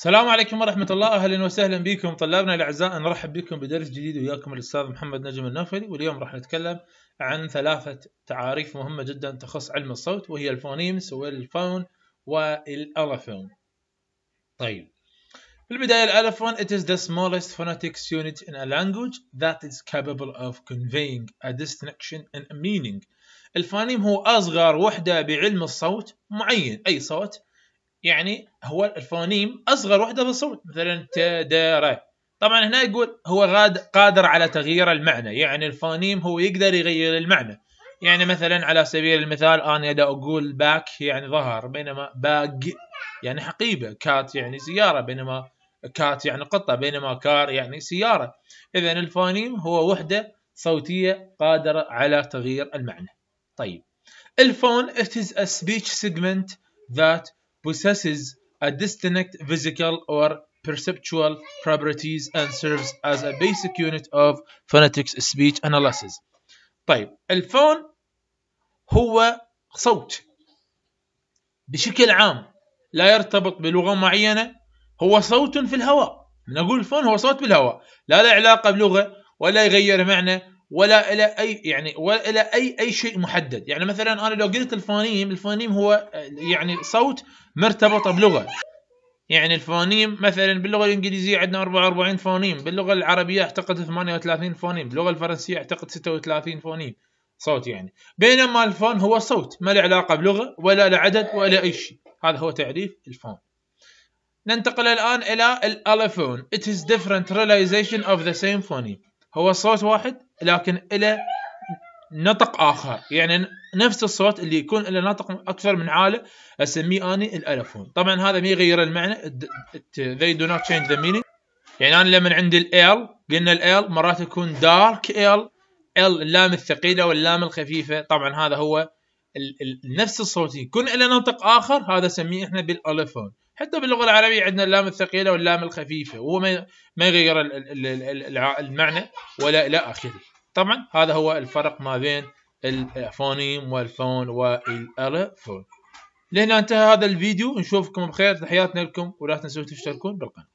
السلام عليكم ورحمة الله أهلا وسهلا بكم طلابنا الأعزاء نرحب بكم بدرس جديد وياكم الأستاذ محمد نجم النافذي واليوم راح نتكلم عن ثلاثة تعاريف مهمة جدا تخص علم الصوت وهي الفونيمس والفون والألفون طيب في البداية الألفون it is the smallest phonetics unit in a language that is capable of conveying a distinction and a meaning الفونيم هو أصغر وحدة بعلم الصوت معين أي صوت يعني هو الفونيم اصغر وحده بالصوت مثلا تدرى طبعا هنا يقول هو قادر على تغيير المعنى يعني الفونيم هو يقدر يغير المعنى يعني مثلا على سبيل المثال انا اذا اقول باك يعني ظهر بينما باج يعني حقيبه كات يعني سياره بينما كات يعني قطه بينما كار يعني سياره اذا الفونيم هو وحده صوتيه قادره على تغيير المعنى طيب الفون it is a speech segment that possesses a distinct physical or perceptual properties and serves as a basic unit of phonetics speech analysis طيب الفون هو صوت بشكل عام لا يرتبط بلغة معينة هو صوت في الهواء نقول الفون هو صوت بالهواء لا له علاقة بلغة ولا يغير معنى ولا الى اي يعني ولا الى اي اي شيء محدد يعني مثلا انا لو قلت الفونيم الفونيم هو يعني صوت مرتبطه بلغه يعني الفونيم مثلا باللغه الانجليزيه عندنا 44 فونيم باللغه العربيه اعتقد 38 فونيم باللغه الفرنسيه اعتقد 36 فونيم صوت يعني بينما الفون هو صوت ما له علاقه بلغه ولا له عدد ولا اي شيء هذا هو تعريف الفون ننتقل الان الى الالفون it is different realization of the same phoneme هو صوت واحد لكن له نطق اخر يعني نفس الصوت اللي يكون له نطق اكثر من عاله اسميه اني الالفون طبعا هذا ما يغير المعنى they do not change the meaning يعني انا لما عندي ال قلنا ال مرات يكون دارك ال ال اللام الثقيله واللام الخفيفه طبعا هذا هو نفس الصوت يكون له نطق اخر هذا سميه احنا بالالفون حتى باللغه العربيه عندنا اللام الثقيله واللام الخفيفه وهو ما يغير المعنى ولا الى اخره طبعا هذا هو الفرق ما بين الفونيم والفون والالفون لهنا انتهى هذا الفيديو نشوفكم بخير تحياتنا لكم ولا تنسوا تشتركون بالقناه